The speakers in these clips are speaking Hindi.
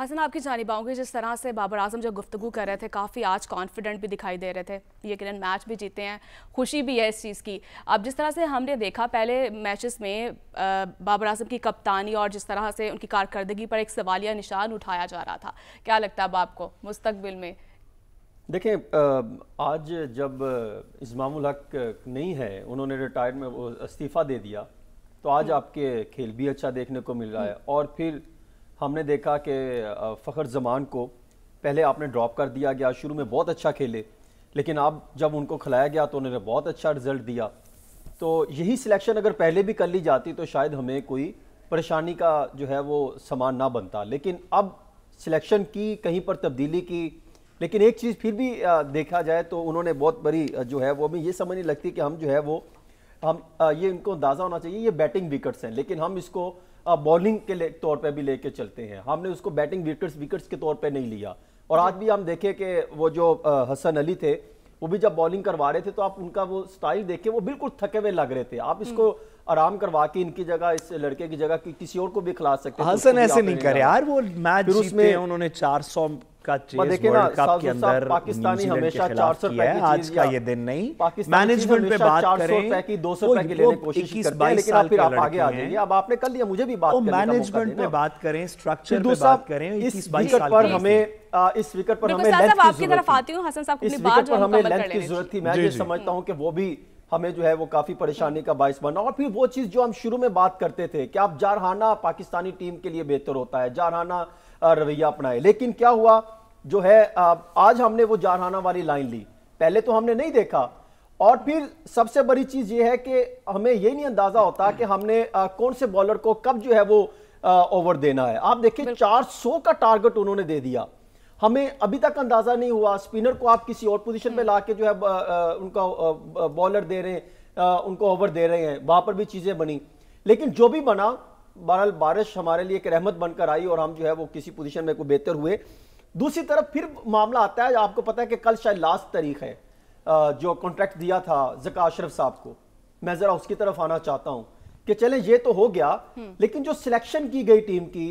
हसन आपकी जानब आऊँगी जिस तरह से बाबर आजम जो गुफ्तु कर रहे थे काफ़ी आज कॉन्फिडेंट भी दिखाई दे रहे थे किरण मैच भी जीते हैं खुशी भी है इस चीज़ की अब जिस तरह से हमने देखा पहले मैचेस में बाबर आजम की कप्तानी और जिस तरह से उनकी कारकर्दगी पर एक सवालिया निशान उठाया जा रहा था क्या लगता है अब आपको मुस्तबिल में देखें आज जब इजमाम हक नहीं है उन्होंने रिटायर में वो इस्तीफ़ा दे दिया तो आज हम्म। आपके खेल भी अच्छा देखने को मिल रहा है हम्म। और फिर हमने देखा कि फ़खर जमान को पहले आपने ड्रॉप कर दिया गया शुरू में बहुत अच्छा खेले लेकिन अब जब उनको खिलाया गया तो उन्होंने बहुत अच्छा रिजल्ट दिया तो यही सिलेक्शन अगर पहले भी कर ली जाती तो शायद हमें कोई परेशानी का जो है वो सामान ना बनता लेकिन अब सिलेक्शन की कहीं पर तब्दीली की लेकिन एक चीज़ फिर भी देखा जाए तो उन्होंने बहुत बड़ी जो है वो अभी ये समझ नहीं लगती कि हम जो है वो हम ये इनको अंदाज़ा होना चाहिए ये बैटिंग विकेट्स हैं लेकिन हम इसको बॉलिंग के तौर पे भी लेके चलते हैं हमने उसको बैटिंग विकेट्स विकेट्स के तौर पे नहीं लिया और आज भी हम देखें कि वो जो हसन अली थे वो भी जब बॉलिंग करवा रहे थे तो आप उनका वो स्टाइल देखे वो बिल्कुल थके हुए लग रहे थे आप हम्म। इसको आराम करवा के इनकी जगह इस लड़के की जगह कि किसी और को भी खिला सकते हसन ऐसे नहीं करे यार वो मैच जीते हैं उन्होंने 400 का चेस वर्ल्ड कप के अंदर पाकिस्तानी हमेशा आज का ये दिन नहीं मैनेजमेंट पे बात करें साल अब आपने कर लिया मुझे भी बात मैनेजमेंट पे बात करें स्ट्रक्चर पे बात करें इस विकेट पर हमें इस विकेट पर हमें तरफ आती हसन साहब हमें लेंथ की जरूरत थी मैं ये समझता हूँ कि वो भी हमें जो है वो काफी परेशानी का बायस बना और फिर वो चीज जो हम शुरू में बात करते थे कि आप जारहाना पाकिस्तानी टीम के लिए बेहतर होता है जारहाना रवैया अपनाए लेकिन क्या हुआ जो है आज हमने वो जारहाना वाली लाइन ली पहले तो हमने नहीं देखा और फिर सबसे बड़ी चीज ये है कि हमें ये नहीं अंदाजा होता कि हमने कौन से बॉलर को कब जो है वो ओवर देना है आप देखिए 400 का टारगेट उन्होंने दे दिया हमें अभी तक अंदाजा नहीं हुआ स्पिनर को आप किसी और पोजीशन में हम्म। के जो है उनका बॉलर दे रहे हैं उनको ओवर दे रहे हैं वहां पर भी चीजें बनी लेकिन जो भी बना बहरहाल बारिश हमारे लिए एक रहमत बनकर आई और हम जो है वो किसी पोजीशन में को बेहतर हुए दूसरी तरफ फिर मामला आता है आपको पता है कि कल शायद लास्ट तारीख है जो कॉन्ट्रैक्ट दिया था जका अशरफ साहब को मैं ज़रा उसकी तरफ आना चाहता हूँ कि चले ये तो हो गया हम्म। लेकिन जो सिलेक्शन की गई टीम की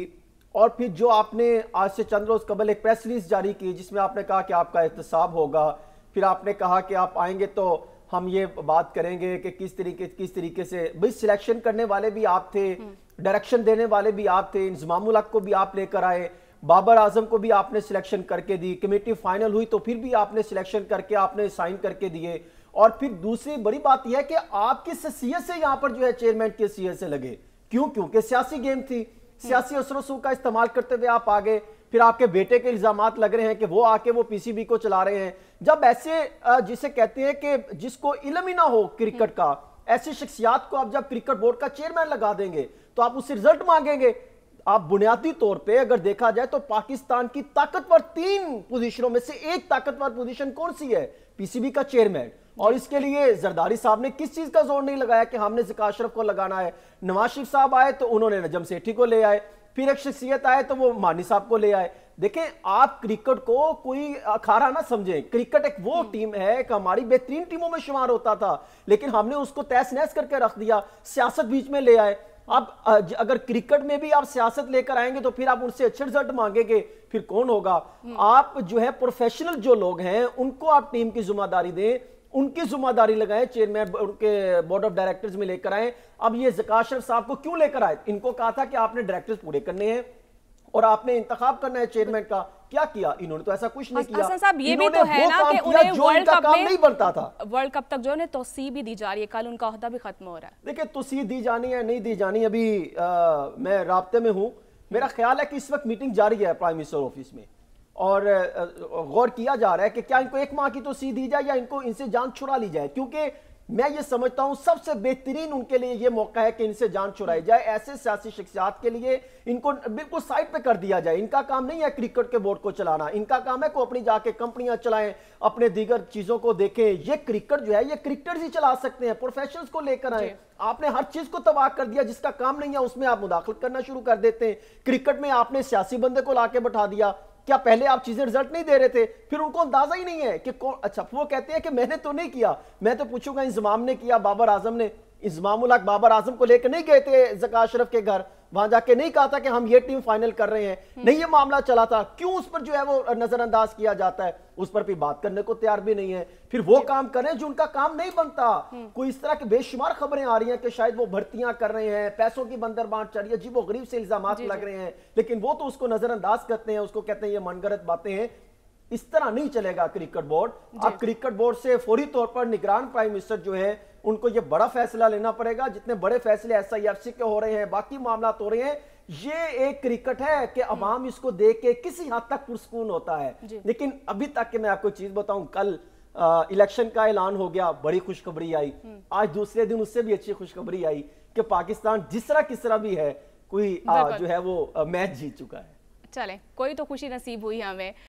और फिर जो आपने आज से चंद रोज कबल एक प्रेस रिलीज जारी की जिसमें आपने कहा कि आपका एहतसाब होगा फिर आपने कहा कि आप आएंगे तो हम ये बात करेंगे कि किस तरीके किस तरीके से भाई सिलेक्शन करने वाले भी आप थे हम्म। डायरेक्शन देने वाले भी आप थे इंजमाम को भी आप लेकर आए बाबर आजम को भी आपने सिलेक्शन करके दी कमेटी फाइनल हुई तो फिर भी आपने सिलेक्शन करके आपने साइन करके दिए और फिर दूसरी बड़ी बात यह है कि आप किस से यहां पर जो है चेयरमैन के सीएस से लगे क्यों क्योंकि सियासी गेम थी सियासी असरों का इस्तेमाल करते हुए आप आगे फिर आपके बेटे के इल्जाम लग रहे हैं कि वो आके वो पीसीबी को चला रहे हैं जब ऐसे जिसे कहते हैं कि जिसको इलम ही ना हो क्रिकेट का ऐसी शख्सियात को आप जब क्रिकेट बोर्ड का चेयरमैन लगा देंगे तो आप उससे रिजल्ट मांगेंगे आप बुनियादी तौर पे अगर देखा जाए तो पाकिस्तान की ताकतवर तीन पोजीशनों में से एक ताकतवर पोजीशन कौन सी है पीसीबी का चेयरमैन और इसके लिए जरदारी साहब ने किस चीज का जोर नहीं लगाया कि हमने जिका अशरफ को लगाना है नवाज शरीफ साहब आए तो उन्होंने नजम सेठी को ले आए फिर एक शख्सियत आए तो वो मानी साहब को ले आए देखें आप क्रिकेट को कोई अखाड़ा ना समझें क्रिकेट एक वो हम्म। टीम है कि हमारी बेहतरीन टीमों में शुमार होता था लेकिन हमने उसको तहस नहस करके रख दिया सियासत बीच में ले आए आप अगर क्रिकेट में भी आप सियासत लेकर आएंगे तो फिर आप उनसे अच्छे रिजल्ट मांगेंगे फिर कौन होगा हम्म। आप जो है प्रोफेशनल जो लोग हैं उनको आप टीम की जिम्मेदारी दें उनकी जिम्मेदारी लगाएं चेयरमैन उनके बोर्ड ऑफ डायरेक्टर्स में लेकर आए अब ये जकाशर शर्फ साहब को क्यों लेकर आए इनको कहा था कि आपने डायरेक्टर्स पूरे करने हैं और आपने इंतखा करना है चेयरमैन का क्या किया इन्होंने तो ऐसा कुछ नहीं हाँ, किया साहब ये भी तो है ना कि उन्हें वर्ल्ड कप काम नहीं बनता था वर्ल्ड कप तक जो है तो भी दी जा रही है कल उनका अहदा भी खत्म हो रहा है देखिए तोसी दी जानी है नहीं दी जानी अभी आ, मैं रबते में हूँ मेरा ख्याल है कि इस वक्त मीटिंग जारी है प्राइम मिनिस्टर ऑफिस में और गौर किया जा रहा है कि क्या इनको एक माह की तो सी दी जाए या इनको इनसे जान छुड़ा ली जाए क्योंकि मैं ये समझता हूं सबसे बेहतरीन उनके लिए ये मौका है कि इनसे जान छुड़ाई जाए ऐसे सियासी शख्सियात के लिए इनको बिल्कुल साइड पे कर दिया जाए इनका काम नहीं है क्रिकेट के बोर्ड को चलाना इनका काम है को अपनी जाके कंपनियां चलाएं अपने दीगर चीजों को देखें ये क्रिकेट जो है ये क्रिकेटर्स ही चला सकते हैं प्रोफेशन को लेकर आए आपने हर चीज को तबाह कर दिया जिसका काम नहीं है उसमें आप मुदाखलत करना शुरू कर देते हैं क्रिकेट में आपने सियासी बंदे को लाके बैठा दिया क्या पहले आप चीजें रिजल्ट नहीं दे रहे थे फिर उनको अंदाजा ही नहीं है कि कौन अच्छा वो कहते हैं कि मैंने तो नहीं किया मैं तो पूछूंगा इंजमाम ने किया बाबर आजम ने इंजमाम बाबर आजम को लेकर नहीं गए थे जका अशरफ के घर वहां जाके नहीं कहा था कि हम ये टीम फाइनल कर रहे हैं हम्म। नहीं ये मामला चला था क्यों उस पर जो है वो नजरअंदाज किया जाता है उस पर भी बात करने को तैयार भी नहीं है फिर वो काम करें जो उनका काम नहीं बनता हम्म। कोई इस तरह की बेशुमार खबरें आ रही हैं कि शायद वो भर्तियां कर रहे हैं पैसों की बंदर बांट चल रही है जी वो गरीब से इल्जाम लग रहे हैं लेकिन वो तो उसको नजरअंदाज करते हैं उसको कहते हैं ये मनगढ़ंत बातें हैं इस तरह नहीं चलेगा क्रिकेट बोर्ड अब क्रिकेट बोर्ड से फौरी तौर पर निगरान प्राइम मिनिस्टर जो है उनको ये बड़ा फैसला लेना पड़ेगा जितने बड़े फैसले एस के हो रहे हैं बाकी मामला हो रहे हैं ये एक क्रिकेट है कि अवाम हम्म। इसको देख के किसी हद तक पुरस्कून होता है लेकिन अभी तक के मैं आपको चीज बताऊं कल इलेक्शन का ऐलान हो गया बड़ी खुशखबरी आई हम्म। आज दूसरे दिन उससे भी अच्छी खुशखबरी आई कि पाकिस्तान जिस तरह किस तरह भी है कोई आ, जो है वो मैच जीत चुका है चले कोई तो खुशी नसीब हुई हमें